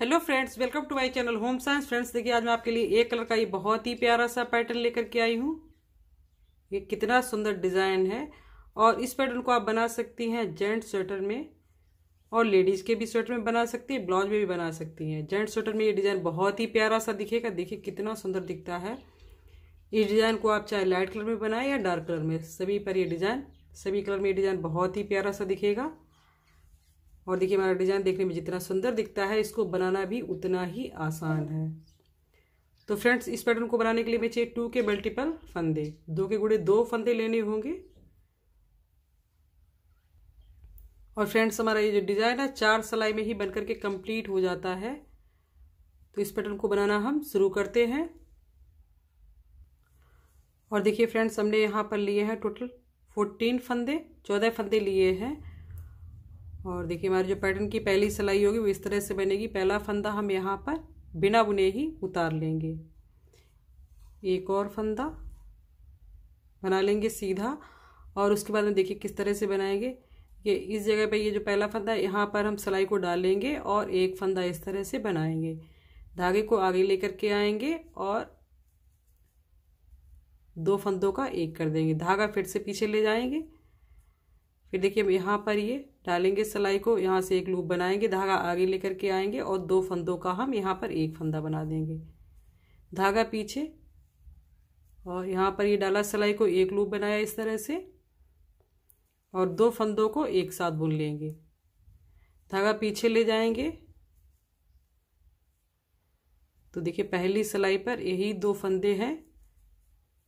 hello friends welcome to my channel home science friends देखिए आज मैं आपके लिए एक कलर का ये बहुत ही प्यारा सा पैटर्न लेकर के आई हूँ ये कितना सुंदर डिज़ाइन है और इस पैटर्न को आप बना सकती हैं जेंट स्वेटर में और लेडीज़ के भी स्वेटर में बना सकती है ब्लाउज में भी बना सकती हैं जेंट स्वेटर में ये डिज़ाइन बहुत ही प्यारा सा दिखेगा देखिए कितना सुंदर दिखता है इस डिज़ाइन को आप चाहे लाइट कलर में बनाएं या डार्क कलर में सभी पर ये डिज़ाइन सभी कलर में ये डिज़ाइन बहुत ही प्यारा सा दिखेगा और देखिए हमारा डिज़ाइन देखने में जितना सुंदर दिखता है इसको बनाना भी उतना ही आसान है तो फ्रेंड्स इस पैटर्न को बनाने के लिए मैं चाहिए टू के मल्टीपल फंदे दो के गुड़े दो फंदे लेने होंगे और फ्रेंड्स हमारा ये जो डिज़ाइन है चार सिलाई में ही बन करके कंप्लीट हो जाता है तो इस पैटर्न को बनाना हम शुरू करते हैं और देखिए फ्रेंड्स हमने यहाँ पर लिए हैं टोटल फोर्टीन फंदे चौदह फंदे लिए हैं और देखिए हमारी जो पैटर्न की पहली सिलाई होगी वो इस तरह से बनेगी पहला फंदा हम यहाँ पर बिना बुने ही उतार लेंगे एक और फंदा बना लेंगे सीधा और उसके बाद हम देखिए किस तरह से बनाएंगे ये इस जगह पे ये जो पहला फंदा है यहाँ पर हम सिलाई को डालेंगे और एक फंदा इस तरह से बनाएंगे धागे को आगे लेकर के आएंगे और दो फंदों का एक कर देंगे धागा फिर से पीछे ले जाएंगे फिर देखिए हम यहाँ पर ये डालेंगे सिलाई को यहाँ से एक लूप बनाएंगे धागा आगे लेकर के आएंगे और दो फंदों का हम यहाँ पर एक फंदा बना देंगे धागा पीछे और यहाँ पर ये डाला सिलाई को एक लूप बनाया इस तरह से और दो फंदों को एक साथ बुन लेंगे धागा पीछे ले जाएंगे तो देखिए पहली सिलाई पर यही दो फंदे हैं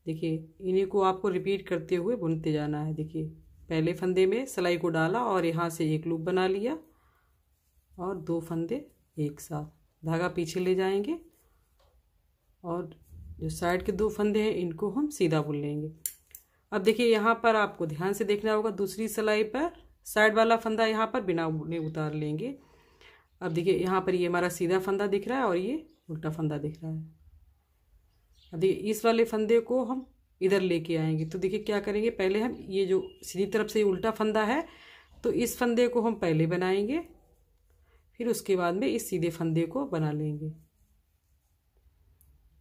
देखिए इन्हीं को आपको रिपीट करते हुए बुनते जाना है देखिए पहले फंदे में सिलाई को डाला और यहाँ से एक लूप बना लिया और दो फंदे एक साथ धागा पीछे ले जाएंगे और जो साइड के दो फंदे हैं इनको हम सीधा बुन लेंगे अब देखिए यहाँ पर आपको ध्यान से देखना होगा दूसरी सिलाई पर साइड वाला फंदा यहाँ पर बिना बुने उतार लेंगे अब देखिए यहाँ पर ये हमारा सीधा फंदा दिख रहा है और ये उल्टा फंदा दिख रहा है अब देखिए इस वाले फंदे को हम इधर लेके आएंगे तो देखिए क्या करेंगे पहले हम ये जो सीधी तरफ से उल्टा फंदा है तो इस फंदे को हम पहले बनाएंगे फिर उसके बाद में इस सीधे फंदे को बना लेंगे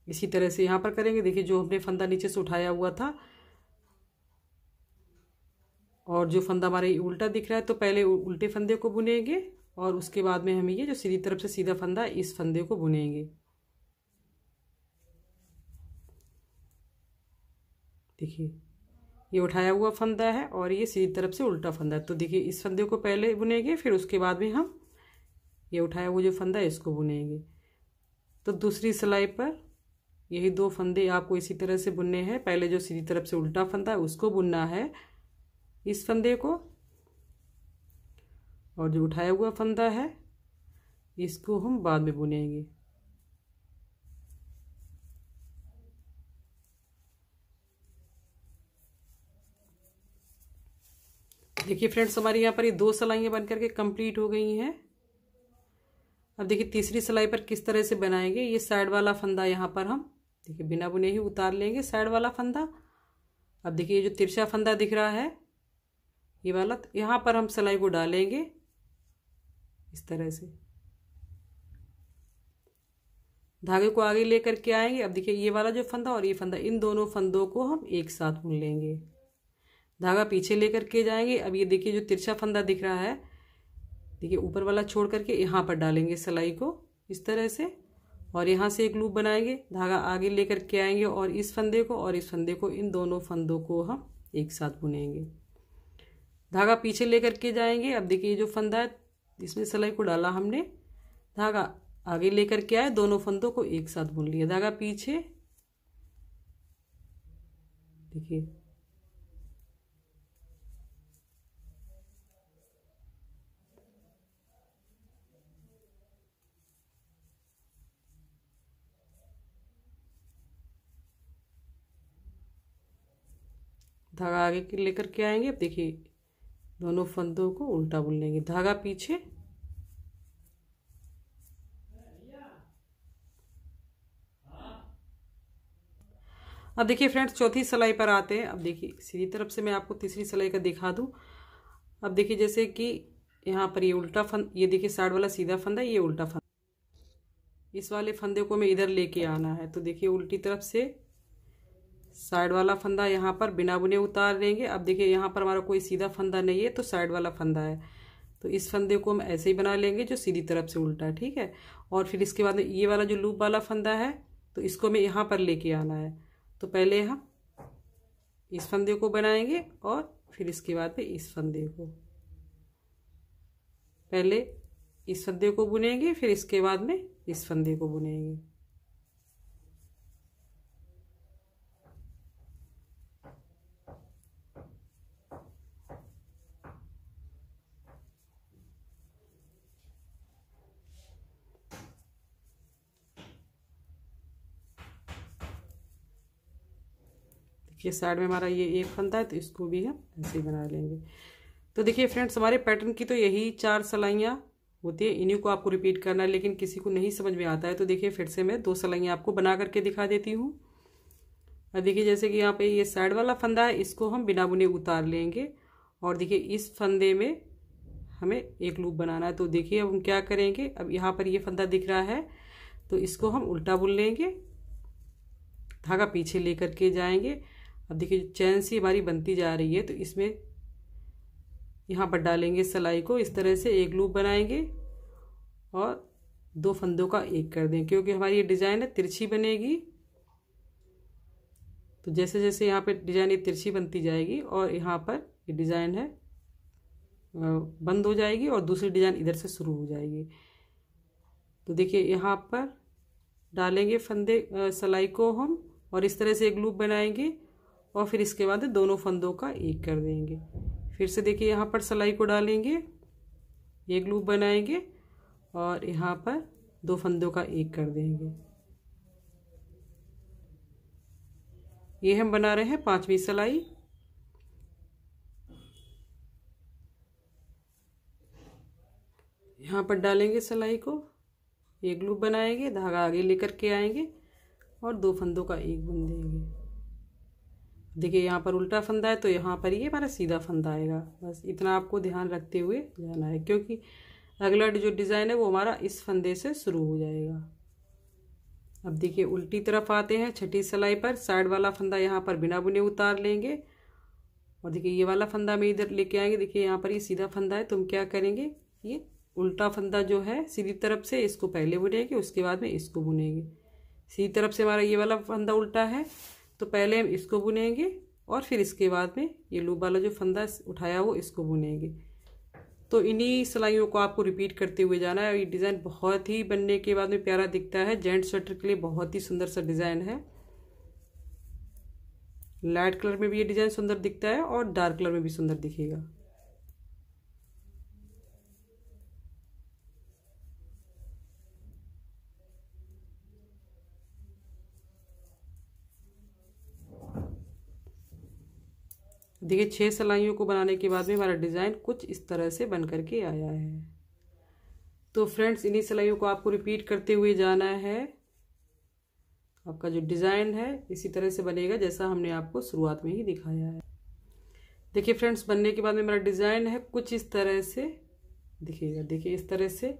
इसी तरह से यहाँ पर करेंगे देखिए जो हमने फंदा नीचे से उठाया हुआ था और जो फंदा हमारे उल्टा दिख रहा है तो पहले उल्टे फंदे को बुनेंगे और उसके बाद में हम ये जो सीधी तरफ से सीधा फंदा इस फंदे को बुनेंगे देखिए ये उठाया हुआ फंदा है और ये सीधी तरफ से उल्टा फंदा है तो देखिए इस फंदे को पहले बुनेंगे फिर उसके बाद में हम ये उठाया हुआ जो फंदा है इसको बुनेंगे तो दूसरी सिलाई पर यही दो फंदे आपको इसी तरह से बुनने हैं पहले जो सीधी तरफ से उल्टा फंदा है उसको बुनना है इस फंदे को और जो उठाया हुआ फंदा है इसको हम बाद में बुनेंगे देखिए फ्रेंड्स हमारे यहाँ पर ये दो सिलाइयाँ बन करके कंप्लीट हो गई हैं अब देखिए तीसरी सिलाई पर किस तरह से बनाएंगे ये साइड वाला फंदा यहाँ पर हम देखिए बिना बुने ही उतार लेंगे साइड वाला फंदा अब देखिए ये जो तिरछा फंदा दिख रहा है ये वाला यहाँ पर हम सिलाई को डालेंगे इस तरह से धागे को आगे लेकर के आएंगे अब देखिए ये वाला जो फंदा और ये फंदा इन दोनों फंदों को हम एक साथ बुन लेंगे धागा पीछे लेकर के जाएंगे अब ये देखिए जो तिरछा फंदा दिख रहा है देखिए ऊपर वाला छोड़ करके यहाँ पर डालेंगे सिलाई को इस तरह से और यहाँ से एक लूप बनाएंगे धागा आगे लेकर के आएंगे और इस फंदे को और इस फंदे को इन दोनों फंदों को हम एक साथ बुनेंगे धागा पीछे लेकर के जाएंगे अब देखिए जो फंदा है इसमें सिलाई को डाला हमने धागा आगे लेकर के आए दोनों फंदों को एक साथ बुन लिया धागा पीछे देखिए धागा आगे के लेकर के आएंगे अब देखिए दोनों फंदों को उल्टा बुन लेंगे धागा पीछे अब देखिए फ्रेंड्स चौथी सिलाई पर आते हैं अब देखिए सीधी तरफ से मैं आपको तीसरी सिलाई का दिखा दूं अब देखिए जैसे कि यहाँ पर ये उल्टा फंद ये देखिए साइड वाला सीधा फंदा ये उल्टा फंदा इस वाले फंदे को मैं इधर लेके आना है तो देखिए उल्टी तरफ से साइड वाला फंदा यहाँ पर बिना बुने उतार लेंगे अब देखिए यहाँ पर हमारा कोई सीधा फंदा नहीं है तो साइड वाला फंदा है तो इस फंदे को हम ऐसे ही बना लेंगे जो सीधी तरफ से उल्टा है ठीक है और फिर इसके बाद ये वाला जो लूप वाला फंदा है तो इसको हमें यहाँ पर लेके आना है तो पहले हम इस फंदे को बनाएंगे और फिर इसके बाद में इस फंदे को पहले इस फंदे को बुनेंगे फिर इसके बाद में इस फंदे को बुनेंगे ये साइड में हमारा ये एक फंदा है तो इसको भी हम ऐसे ही बना लेंगे तो देखिए फ्रेंड्स हमारे पैटर्न की तो यही चार सलाइयाँ होती है इन्हीं को आपको रिपीट करना है लेकिन किसी को नहीं समझ में आता है तो देखिए फिर से मैं दो सलाइयाँ आपको बना करके दिखा देती हूँ अब देखिए जैसे कि यहाँ पे ये साइड वाला फंदा है इसको हम बिना बुने उतार लेंगे और देखिए इस फंदे में हमें एक लूप बनाना है तो देखिए अब हम क्या करेंगे अब यहाँ पर ये फंदा दिख रहा है तो इसको हम उल्टा बुन लेंगे धागा पीछे लेकर के जाएंगे अब देखिए चैन सी हमारी बनती जा रही है तो इसमें यहाँ पर डालेंगे सलाई को इस तरह से एक लूप बनाएंगे और दो फंदों का एक कर दें क्योंकि हमारी ये डिज़ाइन है तिरछी बनेगी तो जैसे जैसे यहाँ पर डिज़ाइन ये तिरछी बनती जाएगी और यहाँ पर ये डिज़ाइन है बंद हो जाएगी और दूसरी डिज़ाइन इधर से शुरू हो जाएगी तो देखिए यहाँ पर डालेंगे फंदे सलाई को हम और इस तरह से एक लूप बनाएंगे और फिर इसके बाद दोनों फंदों का एक कर देंगे फिर से देखिए यहाँ पर सलाई को डालेंगे एक लूप बनाएंगे और यहाँ पर दो फंदों का एक कर देंगे ये हम बना रहे हैं पांचवी सलाई यहाँ पर डालेंगे सलाई को एक लूप बनाएंगे धागा आगे लेकर के आएंगे और दो फंदों का एक बुन देंगे देखिए यहाँ पर उल्टा फंदा है तो यहाँ पर ये हमारा सीधा फंदा आएगा बस इतना आपको ध्यान रखते हुए जाना है क्योंकि अगला जो डिज़ाइन है वो हमारा इस फंदे से शुरू हो जाएगा अब देखिए उल्टी तरफ आते हैं छठी सिलाई पर साइड वाला फंदा यहाँ पर बिना बुने उतार लेंगे और देखिए ये वाला फंदा हमें इधर लेके आएंगे देखिए यहाँ पर ये सीधा फंदा है तो हम क्या करेंगे ये उल्टा फंदा जो है सीधी तरफ से इसको पहले बुनेंगे उसके बाद में इसको बुनेंगे सीधी तरफ से हमारा ये वाला फंदा उल्टा है तो पहले हम इसको बुनेंगे और फिर इसके बाद में ये लूप वाला जो फंदा उठाया वो इसको बुनेंगे तो इन्हीं सिलाइयों को आपको रिपीट करते हुए जाना है ये डिज़ाइन बहुत ही बनने के बाद में प्यारा दिखता है जेंट स्वेटर के लिए बहुत ही सुंदर सा डिज़ाइन है लाइट कलर में भी ये डिज़ाइन सुंदर दिखता है और डार्क कलर में भी सुंदर दिखेगा देखिए छः सलाइयों को बनाने के बाद में हमारा डिज़ाइन कुछ इस तरह से बन करके आया है तो फ्रेंड्स इन्हीं सिलाइयों को आपको रिपीट करते हुए जाना है आपका जो डिज़ाइन है इसी तरह से बनेगा जैसा हमने आपको शुरुआत में ही दिखाया है देखिए फ्रेंड्स बनने के बाद में मेरा डिज़ाइन है कुछ इस तरह से दिखेगा देखिए इस तरह से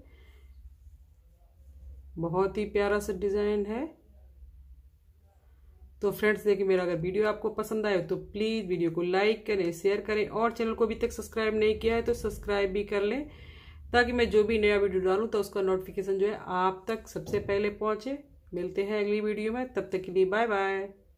बहुत ही प्यारा सा डिज़ाइन है तो फ्रेंड्स देखिए मेरा अगर वीडियो आपको पसंद आए तो प्लीज़ वीडियो को लाइक करें शेयर करें और चैनल को अभी तक सब्सक्राइब नहीं किया है तो सब्सक्राइब भी कर लें ताकि मैं जो भी नया वीडियो डालूँ तो उसका नोटिफिकेशन जो है आप तक सबसे पहले पहुँचे मिलते हैं अगली वीडियो में तब तक के लिए बाय बाय